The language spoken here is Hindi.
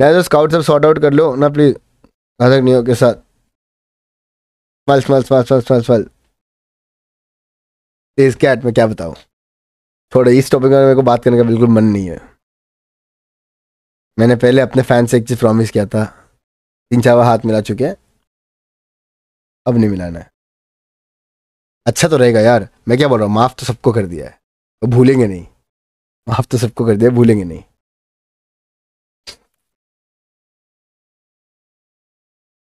लहजा स्काउट सब सॉर्ट आउट कर लो ना प्लीज अधक नियो के साथ स्मल स्मल स्मल स्मल स्मल स्मल तेज कैट में क्या बताऊँ थोड़ा इस टॉपिक में मेरे को बात करने का बिल्कुल मन नहीं है मैंने पहले अपने फैन से एक चीज़ प्रॉमिस किया था तीन चार बार हाथ मिला चुके हैं अब नहीं मिलाना है अच्छा तो रहेगा यार मैं क्या बोल रहा हूँ माफ़ तो सबको कर दिया है तो भूलेंगे नहीं माफ़ तो सबको कर दिया भूलेंगे नहीं